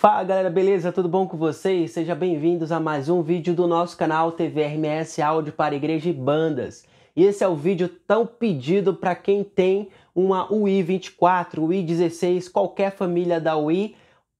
Fala galera, beleza? Tudo bom com vocês? Sejam bem-vindos a mais um vídeo do nosso canal TV RMS Áudio para Igreja e Bandas. E esse é o vídeo tão pedido para quem tem uma UI 24, UI 16, qualquer família da UI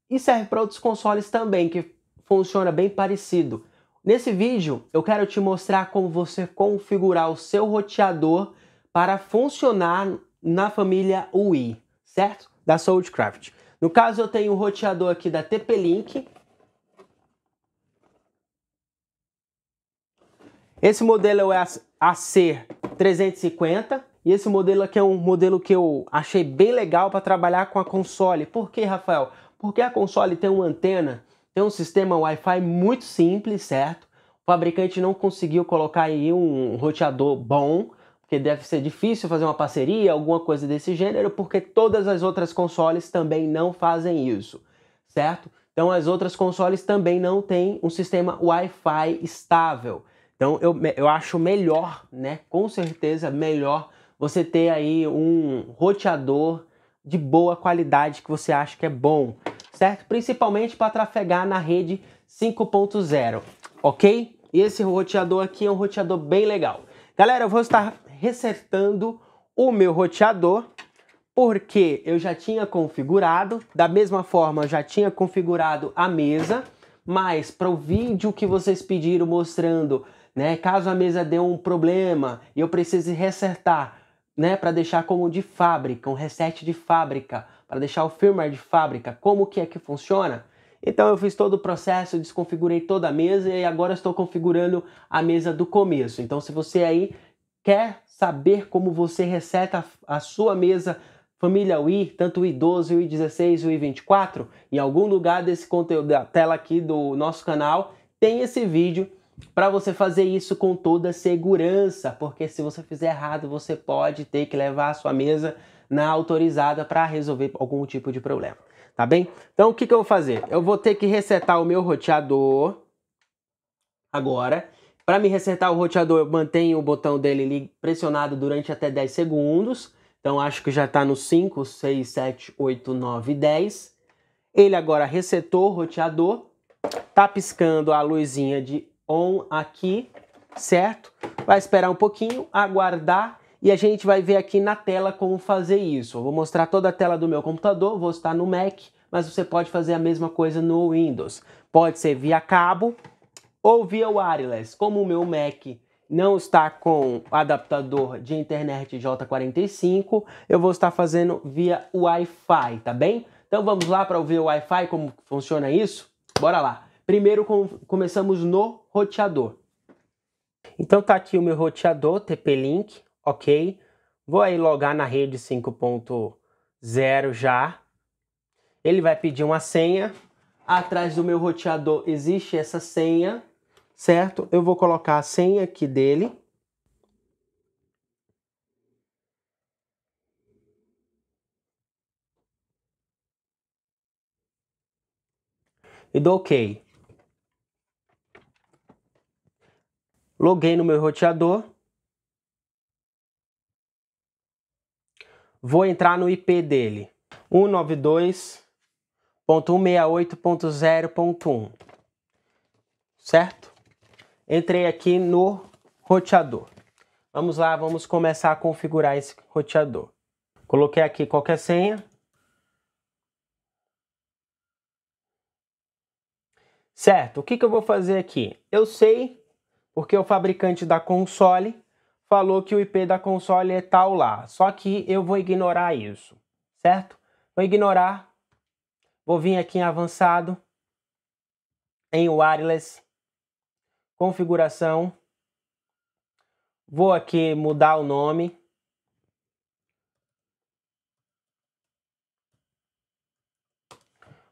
e serve para outros consoles também, que funciona bem parecido. Nesse vídeo eu quero te mostrar como você configurar o seu roteador para funcionar na família UI, certo? Da Soulcraft. No caso, eu tenho o um roteador aqui da TP-Link. Esse modelo é o AC350. E esse modelo aqui é um modelo que eu achei bem legal para trabalhar com a console. Por que, Rafael? Porque a console tem uma antena, tem um sistema Wi-Fi muito simples, certo? O fabricante não conseguiu colocar aí um roteador bom, que deve ser difícil fazer uma parceria, alguma coisa desse gênero, porque todas as outras consoles também não fazem isso, certo? Então as outras consoles também não têm um sistema Wi-Fi estável. Então eu, eu acho melhor, né? Com certeza melhor você ter aí um roteador de boa qualidade que você acha que é bom, certo? Principalmente para trafegar na rede 5.0, ok? E esse roteador aqui é um roteador bem legal. Galera, eu vou estar resetando o meu roteador, porque eu já tinha configurado, da mesma forma já tinha configurado a mesa, mas para o vídeo que vocês pediram mostrando, né, caso a mesa dê um problema e eu precise resetar, né, para deixar como de fábrica, um reset de fábrica, para deixar o firmware de fábrica, como que é que funciona? Então eu fiz todo o processo, desconfigurei toda a mesa e agora estou configurando a mesa do começo. Então se você aí Quer saber como você reseta a sua mesa família UI, tanto o I12, o I16 e o I24? Em algum lugar desse conteúdo, da tela aqui do nosso canal, tem esse vídeo para você fazer isso com toda segurança, porque se você fizer errado, você pode ter que levar a sua mesa na autorizada para resolver algum tipo de problema, tá bem? Então o que, que eu vou fazer? Eu vou ter que resetar o meu roteador agora para me resetar o roteador, eu mantenho o botão dele pressionado durante até 10 segundos. Então acho que já está no 5, 6, 7, 8, 9, 10. Ele agora resetou o roteador. Tá piscando a luzinha de on aqui, certo? Vai esperar um pouquinho, aguardar e a gente vai ver aqui na tela como fazer isso. Eu vou mostrar toda a tela do meu computador, vou estar no Mac, mas você pode fazer a mesma coisa no Windows. Pode ser via cabo, ou via wireless, como o meu Mac não está com adaptador de internet J45, eu vou estar fazendo via Wi-Fi, tá bem? Então vamos lá para ouvir o Wi-Fi, como funciona isso? Bora lá. Primeiro com, começamos no roteador. Então tá aqui o meu roteador TP-Link, ok? Vou aí logar na rede 5.0 já. Ele vai pedir uma senha. Atrás do meu roteador existe essa senha certo? Eu vou colocar a senha aqui dele. E dou OK. Loguei no meu roteador. Vou entrar no IP dele. 192.168.0.1. Certo? Entrei aqui no roteador. Vamos lá, vamos começar a configurar esse roteador. Coloquei aqui qualquer senha. Certo, o que, que eu vou fazer aqui? Eu sei, porque o fabricante da console falou que o IP da console é tal lá. Só que eu vou ignorar isso, certo? Vou ignorar. Vou vir aqui em avançado, em wireless configuração, vou aqui mudar o nome.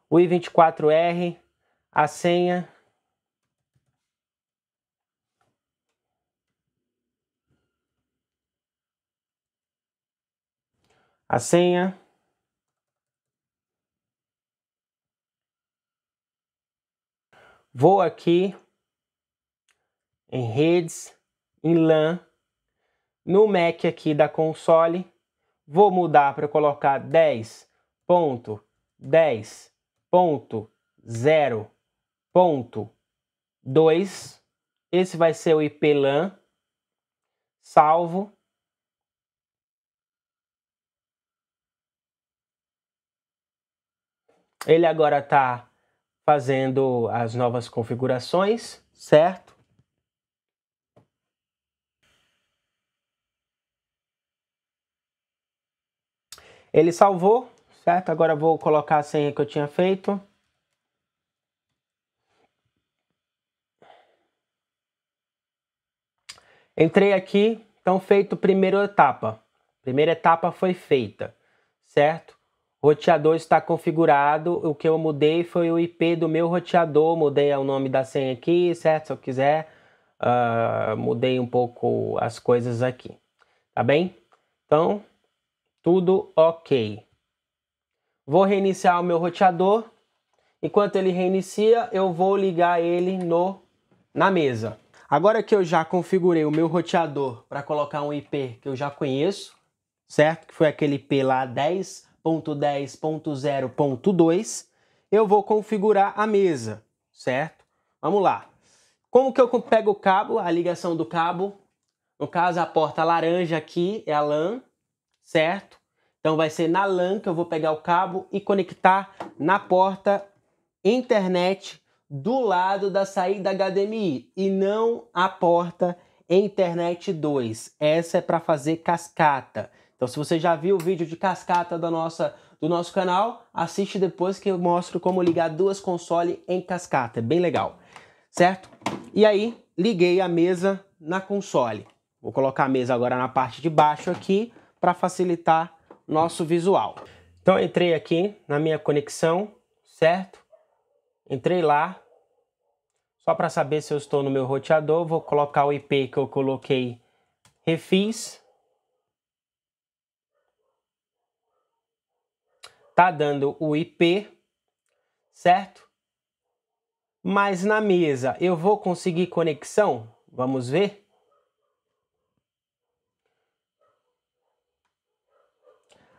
O i24R, a senha. A senha. Vou aqui em redes, em LAN. No Mac aqui da console, vou mudar para colocar 10.10.0.2. Esse vai ser o IP LAN. Salvo. Ele agora está fazendo as novas configurações, certo? Ele salvou, certo? Agora vou colocar a senha que eu tinha feito. Entrei aqui, então feito primeira etapa. Primeira etapa foi feita, certo? roteador está configurado, o que eu mudei foi o IP do meu roteador, mudei o nome da senha aqui, certo? Se eu quiser, uh, mudei um pouco as coisas aqui, tá bem? Então, tudo ok. Vou reiniciar o meu roteador. Enquanto ele reinicia, eu vou ligar ele no, na mesa. Agora que eu já configurei o meu roteador para colocar um IP que eu já conheço, certo? Que foi aquele IP lá 10.10.0.2, eu vou configurar a mesa, certo? Vamos lá. Como que eu pego o cabo, a ligação do cabo? No caso, a porta laranja aqui é a LAN certo? Então vai ser na LAN que eu vou pegar o cabo e conectar na porta internet do lado da saída HDMI e não a porta internet 2. Essa é para fazer cascata. Então se você já viu o vídeo de cascata da nossa do nosso canal, assiste depois que eu mostro como ligar duas consoles em cascata, é bem legal. Certo? E aí, liguei a mesa na console. Vou colocar a mesa agora na parte de baixo aqui para facilitar nosso visual. Então entrei aqui na minha conexão, certo? Entrei lá. Só para saber se eu estou no meu roteador, vou colocar o IP que eu coloquei refiz. Tá dando o IP, certo? Mas na mesa eu vou conseguir conexão? Vamos ver?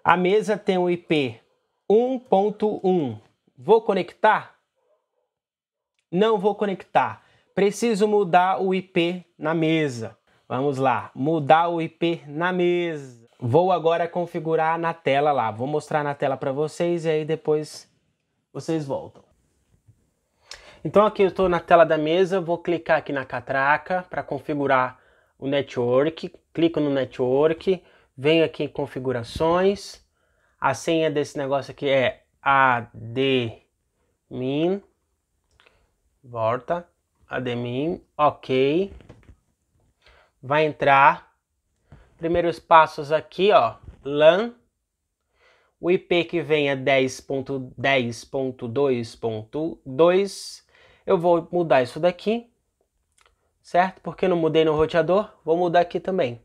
A mesa tem o IP 1.1. Vou conectar? Não vou conectar. Preciso mudar o IP na mesa. Vamos lá, mudar o IP na mesa. Vou agora configurar na tela lá. Vou mostrar na tela para vocês e aí depois vocês voltam. Então aqui eu estou na tela da mesa, vou clicar aqui na catraca para configurar o network. Clico no network, venho aqui em configurações, a senha desse negócio aqui é admin, volta, admin, ok, vai entrar, primeiros passos aqui, ó, LAN, o IP que vem é 10.10.2.2, eu vou mudar isso daqui, certo? Porque não mudei no roteador, vou mudar aqui também.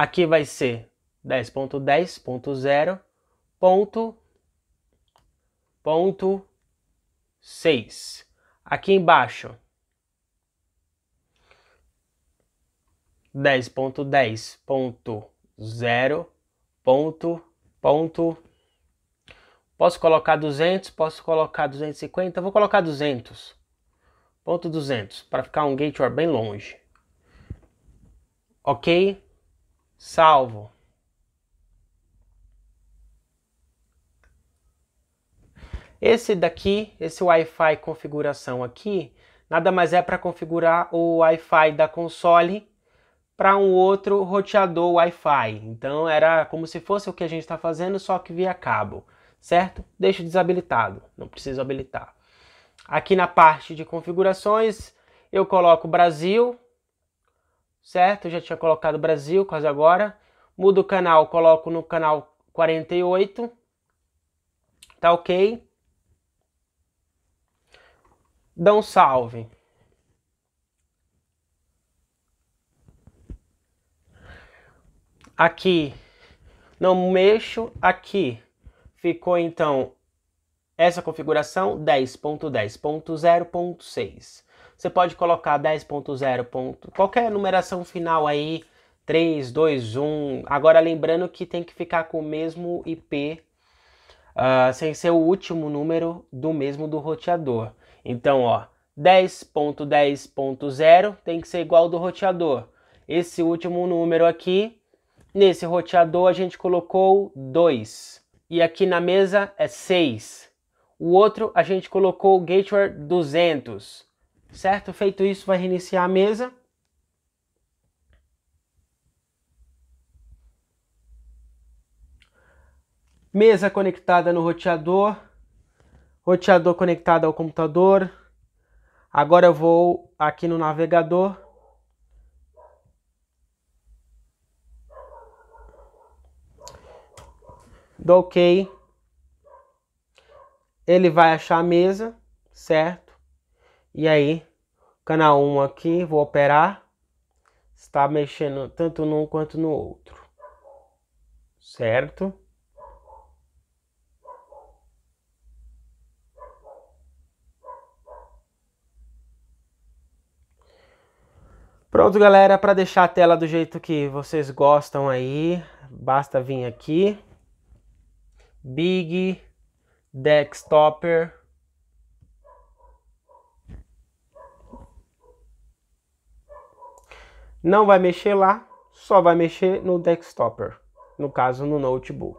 Aqui vai ser 10.10.0 ponto, ponto 6. Aqui embaixo, 10.10.0 ponto, ponto. Posso colocar 200, posso colocar 250, vou colocar 200. Ponto 200, para ficar um gateway bem longe. Ok? salvo. Esse daqui, esse Wi-Fi configuração aqui, nada mais é para configurar o Wi-Fi da console para um outro roteador Wi-Fi. Então era como se fosse o que a gente está fazendo, só que via cabo, certo? Deixo desabilitado, não preciso habilitar. Aqui na parte de configurações, eu coloco Brasil, certo? Eu já tinha colocado Brasil, quase agora. Mudo o canal, coloco no canal 48. Tá ok? Dá um salve. Aqui, não mexo aqui. Ficou então essa configuração 10.10.0.6. Você pode colocar 10.0. Qualquer numeração final aí, 3, 2, 1. Agora lembrando que tem que ficar com o mesmo IP, uh, ah, sem ser o último número do mesmo do roteador. Então, ó, 10.10.0 tem que ser igual ao do roteador. Esse último número aqui, nesse roteador a gente colocou 2. E aqui na mesa é 6. O outro a gente colocou o gateway 200 certo? Feito isso, vai reiniciar a mesa. Mesa conectada no roteador, roteador conectado ao computador. Agora eu vou aqui no navegador. Dou OK. Ele vai achar a mesa, certo? E aí, canal 1 aqui, vou operar. Está mexendo tanto num quanto no outro. Certo? Pronto, galera, para deixar a tela do jeito que vocês gostam aí, basta vir aqui. Big Desktopper Não vai mexer lá, só vai mexer no desktop, no caso no notebook.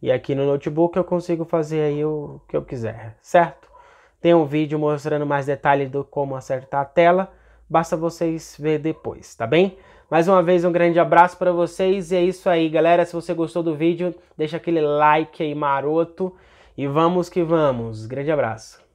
E aqui no notebook eu consigo fazer aí o que eu quiser, certo? Tem um vídeo mostrando mais detalhes do como acertar a tela, basta vocês ver depois, tá bem? Mais uma vez um grande abraço para vocês e é isso aí, galera. Se você gostou do vídeo, deixa aquele like aí maroto e vamos que vamos. Grande abraço.